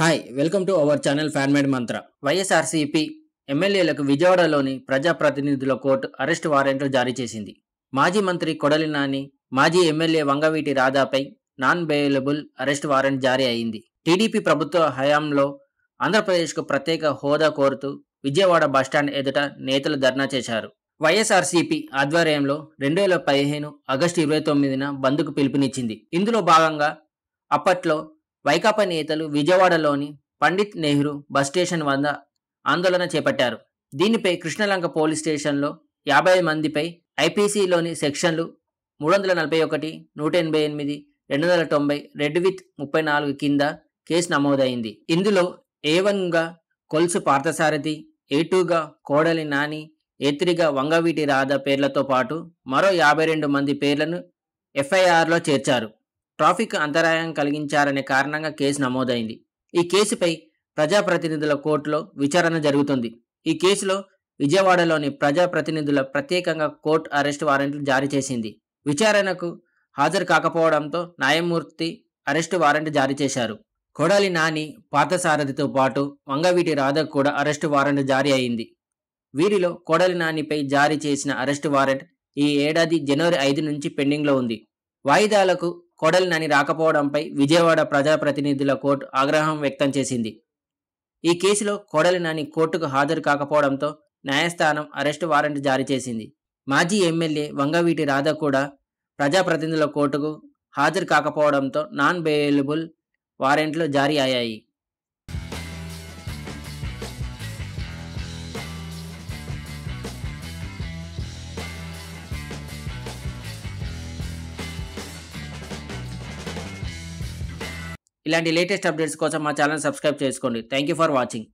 hi welcome to our channel మేడ్ మంత్ర YSRCP ఎమ్మెల్యేలకు విజయవాడలోని ప్రజాప్రతినిధుల కోర్టు అరెస్ట్ వారెంట్లు జారీ చేసింది మాజీ మంత్రి కొడలి నాని మాజీ ఎమ్మెల్యే వంగవీటి రాధాపై నాన్ బెయిలబుల్ అరెస్ట్ వారెంట్ జారీ అయింది టీడీపీ ప్రభుత్వ హయాంలో ఆంధ్రప్రదేశ్కు ప్రత్యేక హోదా కోరుతూ విజయవాడ బస్టాండ్ ఎదుట నేతలు ధర్నా చేశారు వైఎస్ఆర్సీపీ ఆధ్వర్యంలో రెండు వేల పదిహేను ఆగస్టు ఇరవై తొమ్మిదిన బంద్కు పిలుపునిచ్చింది ఇందులో భాగంగా అప్పట్లో వైకాపా నేతలు విజయవాడలోని పండిత్ నెహ్రూ బస్ స్టేషన్ వద్ద ఆందోళన చేపట్టారు దీనిపై కృష్ణలంక పోలీస్ స్టేషన్లో యాభై మందిపై ఐపీసీలోని సెక్షన్లు మూడు వందల నలభై ఒకటి నూట ఎనభై ఎనిమిది రెండు వందల తొంభై రెడ్ విత్ ముప్పై నాలుగు కింద కేసు నమోదైంది ఇందులో ఏ వన్గా కొల్సు పార్థసారథి ఏ టూగా కోడలి నాని ఏ త్రీగా వంగవీటి రాధ పేర్లతో పాటు మరో యాభై రెండు మంది పేర్లను ఎఫ్ఐఆర్లో చేర్చారు ట్రాఫిక్ అంతరాయం కలిగించారనే కారణంగా కేసు నమోదైంది ఈ కేసుపై ప్రజాప్రతినిధుల కోర్టులో విచారణ జరుగుతుంది ఈ కేసులో విజయవాడలోని ప్రజాప్రతినిధుల ప్రత్యేకంగా కోర్టు అరెస్ట్ వారెంట్లు జారీ చేసింది విచారణకు హాజరు కాకపోవడంతో న్యాయమూర్తి అరెస్టు వారెంట్ జారీ చేశారు కొడాలి నాని పాతసారథితో పాటు వంగవీటి రాధకు కూడా అరెస్టు వారెంట్ జారీ అయింది వీరిలో కొడాలి నానిపై జారీ చేసిన అరెస్టు వారెంట్ ఈ ఏడాది జనవరి ఐదు నుంచి పెండింగ్లో ఉంది వాయిదాలకు కోడలి రాకపోవడంపై విజయవాడ ప్రజాప్రతినిధుల కోర్టు ఆగ్రహం వ్యక్తం చేసింది ఈ కేసులో కోడలినాని నాని కోర్టుకు హాజరు కాకపోవడంతో న్యాయస్థానం అరెస్టు వారెంట్ జారీ చేసింది మాజీ ఎమ్మెల్యే వంగవీటి రాధ కూడా ప్రజాప్రతినిధుల కోర్టుకు హాజరు కాకపోవడంతో నాన్ బెయిలబుల్ వారెంట్లు జారీ అయ్యాయి ఇలాంటి లేటెస్ట్ అప్డేట్స్ కోసం మా ఛానల్ సబ్స్క్రైబ్ చేసుకోండి థ్యాంక్ ఫర్ వాచింగ్